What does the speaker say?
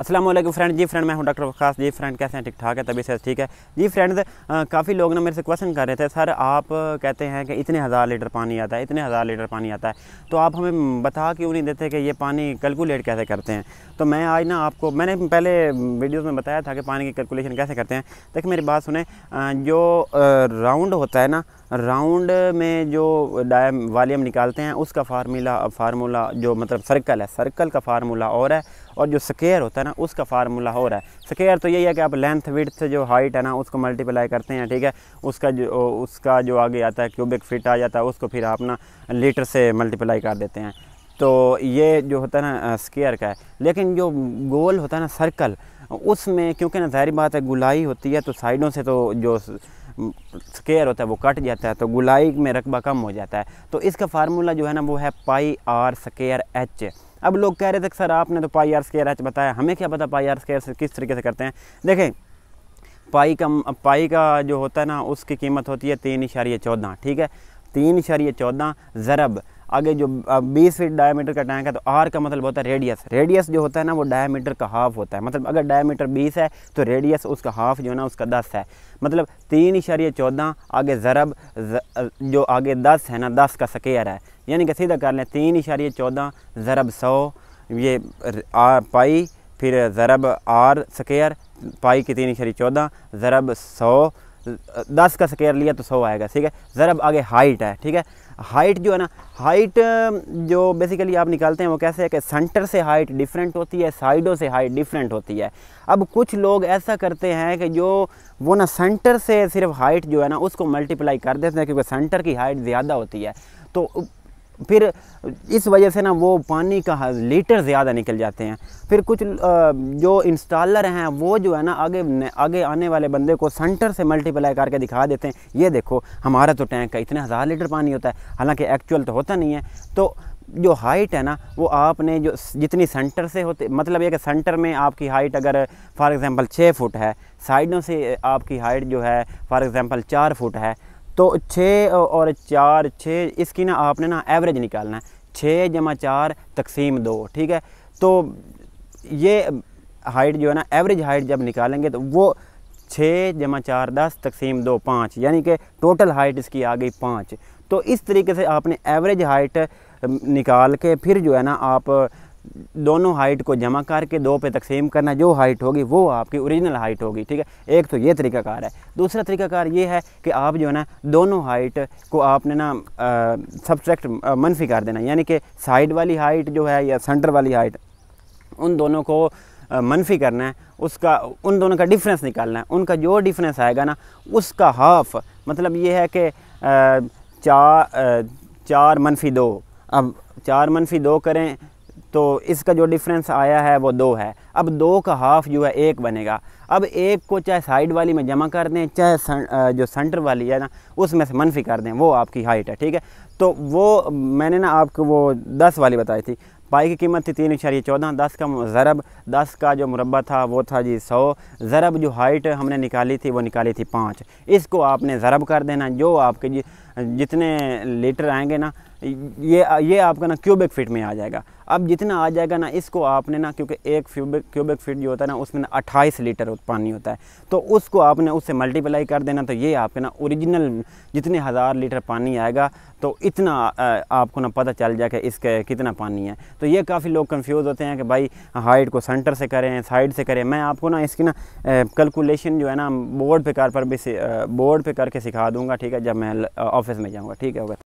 Aslam friend जी friend मैं हूँ doctor Waqas जी friend कैसे हैं ठीक ठाक है तभी से ठीक है जी फ्रेंड काफ़ी लोग ना मेरे से क्वेश्चन कर रहे थे सर आप कहते हैं कि इतने हज़ार लीटर पानी आता है इतने हज़ार लीटर पानी आता है तो आप हमें बता क्यों नहीं देते कि ये पानी कैलकुलेट कैसे करते हैं तो मैं आज ना आपको मैंने पहले वीडियोज़ में बताया था कि पानी की कैलकुलेशन कैसे करते हैं देखिए मेरी बात सुने जो राउंड होता है ना राउंड में जो डाय वालीम निकालते हैं उसका फार्मूला फार्मूला जो मतलब सर्कल है सर्कल का फार्मूला और है और जो स्केयर होता है ना उसका फार्मूला और है स्केयर तो यही है कि आप लेंथ विड्थ जो हाइट है ना उसको मल्टीप्लाई करते हैं ठीक है उसका जो उसका जो आगे आता है क्यूबिक फिट आ जाता है उसको फिर आप ना लीटर से मल्टीप्लाई कर देते हैं तो ये जो होता है ना स्केयर का है लेकिन जो गोल होता है ना सर्कल उसमें क्योंकि ना जहरी बात है गुलाई होती है तो साइडों से तो जो स्केयर होता है वो कट जाता है तो गुलाई में रकबा कम हो जाता है तो इसका फार्मूला जो है ना वो है पाई आर स्केयर एच अब लोग कह रहे थे सर आपने तो पाई आर स्केयर एच बताया हमें क्या पता पाई आर स्केयर किस तरीके से करते हैं देखें पाई का पाई का जो होता है ना उसकी कीमत होती है तीन इशारिया चौदह ठीक है तीन इशारिया चौदह ज़रब आगे जो बीस फीट डायमीटर का टैंक है तो आर का मतलब होता है रेडियस रेडियस जो होता है ना वो डायमीटर का हाफ होता है मतलब अगर डायमीटर बीस है तो रेडियस उसका हाफ जो है ना उसका दस है मतलब तीन इशारे चौदह आगे ज़रब जो आगे दस है ना दस का स्केयर है यानी कि सीधा कर लें तीन इशारे चौदह ज़रब सौ ये आर पाई फिर ज़रब आर स्केयर पाई की तीन इशारे चौदह ज़रब सौ दस का स्केयर लिया तो सौ आएगा ठीक है ज़रा आगे हाइट है ठीक है हाइट जो है ना हाइट जो बेसिकली आप निकालते हैं वो कैसे है कि सेंटर से हाइट डिफरेंट होती है साइडों से हाइट डिफरेंट होती है अब कुछ लोग ऐसा करते हैं कि जो वो ना सेंटर से सिर्फ हाइट जो है ना उसको मल्टीप्लाई कर देते हैं क्योंकि सेंटर की हाइट ज़्यादा होती है तो फिर इस वजह से ना वो पानी का लीटर ज़्यादा निकल जाते हैं फिर कुछ जो इंस्टॉलर हैं वो जो है ना आगे आगे आने वाले बंदे को सेंटर से मल्टीप्लाई करके दिखा देते हैं ये देखो हमारा तो टैंक है इतने हज़ार लीटर पानी होता है हालांकि एक्चुअल तो होता नहीं है तो जो हाइट है ना वो आपने जो जितनी सेंटर से होते मतलब ये कि सेंटर में आपकी हाइट अगर फॉर एग्ज़ाम्पल छः फुट है साइडों से आपकी हाइट जो है फॉर एग्ज़ाम्पल चार फुट है तो छः और चार छः इसकी ना आपने ना एवरेज निकालना है छः जमा चार तकसीम दो ठीक है तो ये हाइट जो है ना एवरेज हाइट जब निकालेंगे तो वो छः जमा चार दस तकसीम दो पाँच यानी कि टोटल हाइट इसकी आ गई पाँच तो इस तरीके से आपने एवरेज हाइट निकाल के फिर जो है ना आप दोनों हाइट को जमा करके दो पे तकसीम करना जो हाइट होगी वो आपकी ओरिजिनल हाइट होगी ठीक है एक तो ये तरीकाकार है दूसरा तरीकाकार ये है कि आप जो है ना दोनों हाइट को आपने ना सब्सट्रैक्ट मनफी कर देना यानी कि साइड वाली हाइट जो है या सेंटर वाली हाइट उन दोनों को मनफी करना है उसका उन दोनों का डिफरेंस निकालना है उनका जो डिफरेंस आएगा ना उसका हाफ मतलब ये है कि चार चार मनफी दो अब चार मनफी दो करें तो इसका जो डिफरेंस आया है वो दो है अब दो का हाफ़ जो है एक बनेगा अब एक को चाहे साइड वाली में जमा कर दें चाहे सं, जो सेंटर वाली है ना उसमें से मनफी कर दें वो आपकी हाइट है ठीक है तो वो मैंने ना आपको वो दस वाली बताई थी पाई की कीमत थी तीन इशारे चौदह दस का ज़रब दस का जो मुरबा था वो था जी सौ ज़रब जो हाइट हमने निकाली थी वो निकाली थी पाँच इसको आपने ज़रब कर देना जो आपके जी जितने लीटर आएंगे ना ये ये आपका ना क्यूबिक फिट में आ जाएगा अब जितना आ जाएगा ना इसको आपने ना क्योंकि एक क्यूबिक क्यूबिक फिट जो होता है ना उसमें ना अट्ठाईस लीटर पानी होता है तो उसको आपने उससे मल्टीप्लाई कर देना तो ये आपके ना ओरिजिनल जितने हज़ार लीटर पानी आएगा तो इतना आपको ना पता चल जाए कि इसका कितना पानी है तो ये काफ़ी लोग कंफ्यूज होते हैं कि भाई हाइट को सेंटर से करें साइड से करें मैं आपको ना इसकी ना कैलकुलेशन जो है ना बोर्ड पे कार पर भी बोर्ड पे करके सिखा दूंगा ठीक है जब मैं ऑफिस में जाऊँगा ठीक है